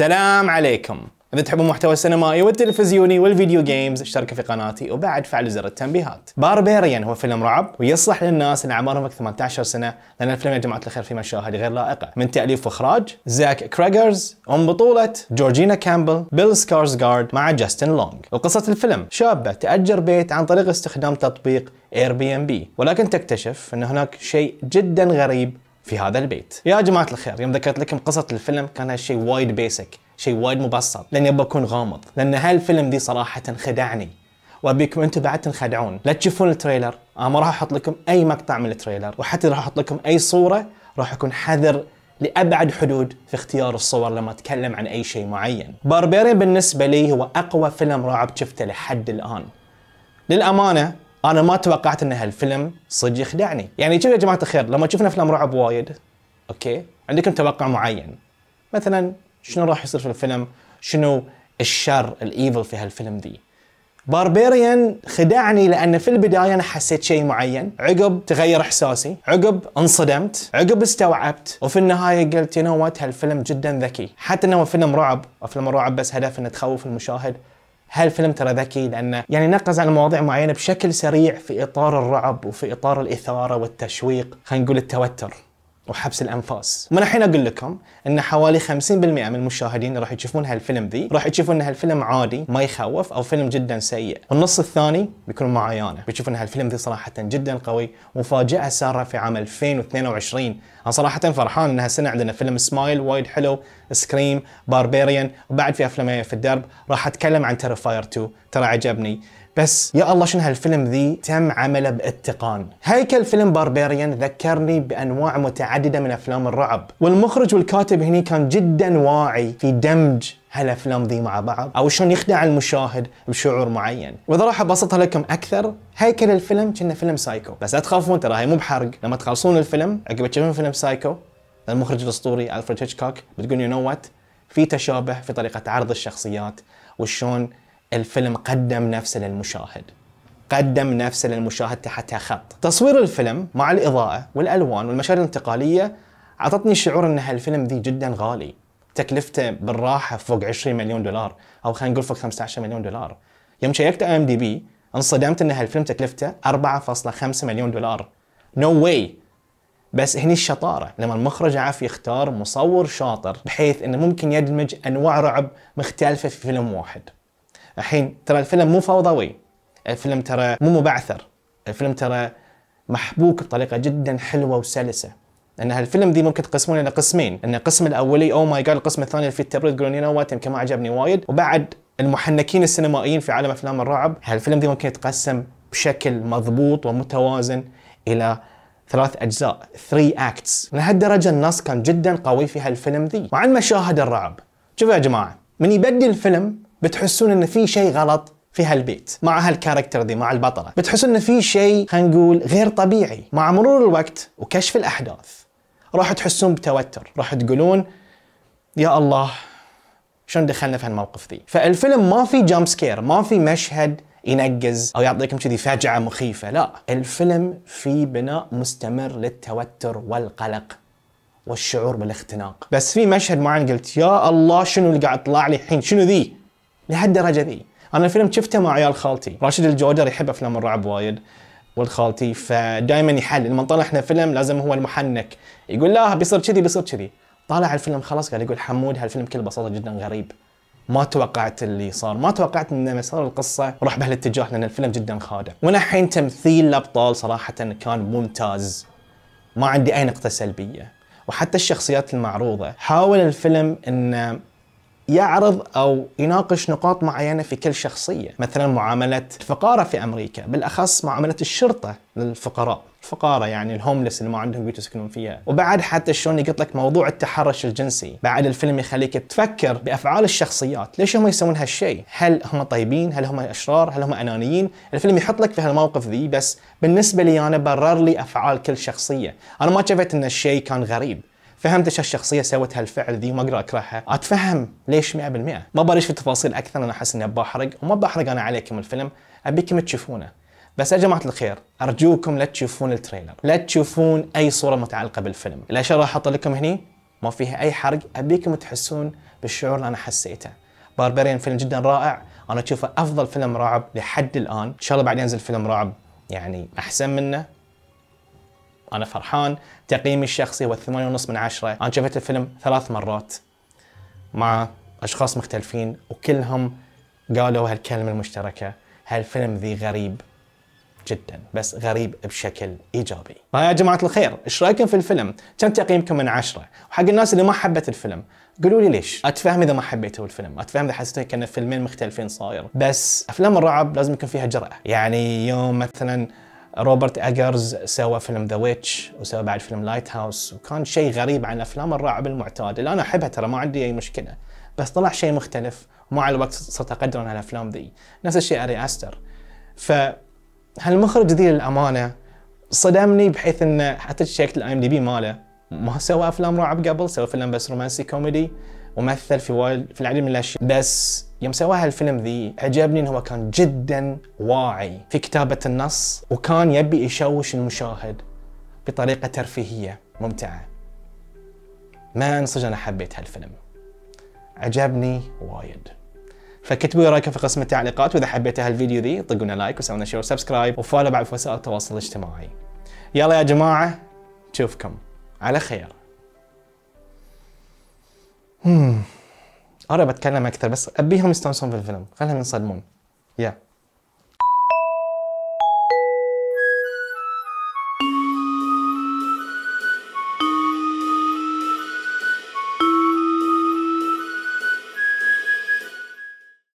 السلام عليكم إذا تحبون المحتوى السينمائي والتلفزيوني والفيديو جيمز اشتركوا في قناتي وبعد فعلوا زر التنبيهات. باربيريان هو فيلم رعب ويصلح للناس اللي اعمارهم 18 سنه لان الفيلم يا جماعه الخير فيه مشاهد غير لائقه من تاليف واخراج زاك كريجرز ومن بطوله جورجينا كامبل بيل سكارزغارد مع جاستن لونج. وقصه الفيلم شابه تاجر بيت عن طريق استخدام تطبيق اير بي ام بي ولكن تكتشف ان هناك شيء جدا غريب في هذا البيت يا جماعه الخير يوم ذكرت لكم قصه الفيلم كان هالشيء وايد بيسك شيء وايد مبسط لان ابى اكون غامض لان هالفيلم دي صراحه خدعني وابيكم انتم بعد تنخدعون لا تشوفون التريلر انا ما راح احط لكم اي مقطع من التريلر وحتى راح احط لكم اي صوره راح اكون حذر لابعد حدود في اختيار الصور لما اتكلم عن اي شيء معين. باربيريا بالنسبه لي هو اقوى فيلم رعب شفته لحد الان. للامانه انا ما توقعت ان هالفيلم صدق يخدعني يعني شوف يا جماعه الخير لما تشوفنا افلام رعب وايد اوكي عندكم توقع معين مثلا شنو راح يصير في الفيلم شنو الشر الايفل في هالفيلم ذي باربيريان خدعني لان في البدايه انا حسيت شيء معين، عقب تغير احساسي، عقب انصدمت، عقب استوعبت، وفي النهايه قلت يو نو وات هالفيلم جدا ذكي، حتى انه فيلم رعب، افلام الرعب بس هدف انه تخوف المشاهد، هالفيلم ترى ذكي لانه يعني نقز على مواضيع معينه بشكل سريع في اطار الرعب وفي اطار الاثاره والتشويق خلينا نقول التوتر وحبس الانفاس وانا الحين اقول لكم ان حوالي 50% من المشاهدين راح يشوفون هالفيلم ذي راح يشوفون ان هالفيلم عادي ما يخوف او فيلم جدا سيء والنص الثاني بيكون معي بيشوفون ان هالفيلم ذي صراحه جدا قوي ومفاجاه ساره في عام 2022 انا صراحه فرحان ان هالسنه عندنا فيلم سمايل وايد حلو سكريم باربيريان وبعد في افلام في الدرب راح اتكلم عن تيرفاير فاير 2 ترى عجبني بس يا الله شنو هالفيلم ذي تم عمله باتقان هيكل فيلم باربيريان ذكرني بانواع متعدده من افلام الرعب والمخرج والكاتب هني كان جدا واعي في دمج هالافلام ذي مع بعض او شلون يخدع المشاهد بشعور معين واذا راح ابسطها لكم اكثر هيكل الفيلم كنا فيلم سايكو بس لا تخافون ترى هي مو بحرق لما تخلصون الفيلم عقب تشوفون فيلم سايكو المخرج الاسطوري الفريد هيتشكوك بتقول يو نو وات في تشابه في طريقه عرض الشخصيات وشون الفيلم قدم نفسه للمشاهد قدم نفسه للمشاهد تحت خط تصوير الفيلم مع الإضاءة والألوان والمشاهد الانتقالية عطتني شعور أن هالفيلم ذي جدا غالي تكلفته بالراحة فوق 20 مليون دولار أو خلينا نقول فوق 15 مليون دولار يوم شيكت ام دي بي انصدمت ان هالفيلم تكلفته 4.5 مليون دولار نو no واي بس هني الشطاره لما المخرج عاف يختار مصور شاطر بحيث انه ممكن يدمج انواع رعب مختلفه في فيلم واحد الحين ترى الفيلم مو فوضوي الفيلم ترى مو مبعثر الفيلم ترى محبوك بطريقه جدا حلوه وسلسه لان هالفيلم دي ممكن تقسمونه الى قسمين ان القسم الاولي او ماي جاد القسم الثاني في التبريد تقولون يو نو يمكن ما عجبني وايد وبعد المحنكين السينمائيين في عالم افلام الرعب هالفيلم دي ممكن يتقسم بشكل مضبوط ومتوازن الى ثلاث اجزاء 3 اكتس لهالدرجه النص كان جدا قوي في هالفيلم ذي وعن مشاهد الرعب شوفوا يا جماعه من يبدي الفيلم بتحسون ان في شيء غلط في هالبيت مع هالكاركتر دي مع البطلة بتحسون ان في شيء خلينا نقول غير طبيعي مع مرور الوقت وكشف الاحداث راح تحسون بتوتر راح تقولون يا الله شلون دخلنا في هالموقف ذي فالفيلم ما في جامب سكير ما في مشهد ينقز او يعطيكم كذي فجعه مخيفه لا الفيلم في بناء مستمر للتوتر والقلق والشعور بالاختناق بس في مشهد معين قلت يا الله شنو اللي قاعد يطلع لي الحين شنو ذي لهالدرجه ذي انا الفيلم شفته مع عيال خالتي راشد الجودر يحب افلام الرعب وايد ولد خالتي فدائما يحل لما طلع احنا فيلم لازم هو المحنك يقول لا بيصير كذي بيصير كذي طالع الفيلم خلاص قال يقول حمود هالفيلم بكل بساطه جدا غريب ما توقعت اللي صار ما توقعت ان مسار القصه راح بهالاتجاه لان الفيلم جدا خادع وانا الحين تمثيل الابطال صراحه كان ممتاز ما عندي اي نقطه سلبيه وحتى الشخصيات المعروضه حاول الفيلم انه يعرض أو يناقش نقاط معينة في كل شخصية مثلا معاملة الفقارة في أمريكا بالأخص معاملة الشرطة للفقراء الفقارة يعني الهوملس اللي ما عندهم بيوت يسكنون فيها وبعد حتى شلون يقط لك موضوع التحرش الجنسي بعد الفيلم يخليك تفكر بأفعال الشخصيات ليش هم يسوون هالشيء هل هم طيبين هل هم أشرار هل هم أنانيين الفيلم يحط لك في هالموقف ذي بس بالنسبة لي أنا برر لي أفعال كل شخصية أنا ما شفت أن الشيء كان غريب فهمت ايش الشخصيه سوت هالفعل ذي وما اقدر اكرهها اتفهم ليش 100% ما بريش في تفاصيل اكثر انا احس اني بحرق وما بحرق انا عليكم الفيلم ابيكم تشوفونه بس يا جماعه الخير ارجوكم لا تشوفون التريلر لا تشوفون اي صوره متعلقه بالفيلم الاشياء راح احط لكم هني ما فيها اي حرق ابيكم تحسون بالشعور اللي انا حسيته باربريان فيلم جدا رائع انا اشوفه افضل فيلم رعب لحد الان ان شاء الله بعد ينزل فيلم رعب يعني احسن منه انا فرحان تقييمي الشخصي هو 8.5 من عشرة انا شفت الفيلم ثلاث مرات مع اشخاص مختلفين وكلهم قالوا هالكلمه المشتركه هالفيلم ذي غريب جدا بس غريب بشكل ايجابي. فيا جماعه الخير ايش رايكم في الفيلم؟ كم تقييمكم من عشرة؟ وحق الناس اللي ما حبت الفيلم قولوا لي ليش؟ اتفهم اذا ما حبيتوا الفيلم، اتفهم اذا حسيتوا كان فيلمين مختلفين صاير، بس افلام الرعب لازم يكون فيها جراه، يعني يوم مثلا روبرت اجرز سوى فيلم ذا ويتش وسوى بعد فيلم لايت هاوس وكان شيء غريب عن افلام الرعب المعتاد اللي انا احبها ترى ما عندي اي مشكله بس طلع شيء مختلف ومع الوقت صرت اقدر على الافلام ذي نفس الشيء اري استر فهالمخرج ذي للامانه صدمني بحيث انه حتى شيكت الاي ام دي بي ماله ما سوى افلام رعب قبل سوى فيلم بس رومانسي كوميدي ومثل في وايد في العديد من الاشياء بس يوم سواها الفيلم ذي عجبني انه هو كان جدا واعي في كتابه النص وكان يبي يشوش المشاهد بطريقه ترفيهيه ممتعه ما انصج انا حبيت هالفيلم عجبني وايد فكتبوا لي رايكم في قسم التعليقات واذا حبيتوا هالفيديو ذي طقونا لايك وسوونا شير وسبسكرايب وفولو بعد في وسائل التواصل الاجتماعي يلا يا جماعه نشوفكم على خير امم انا بتكلم اكثر بس ابيهم يستانسون في الفيلم خليهم ينصدمون يا yeah.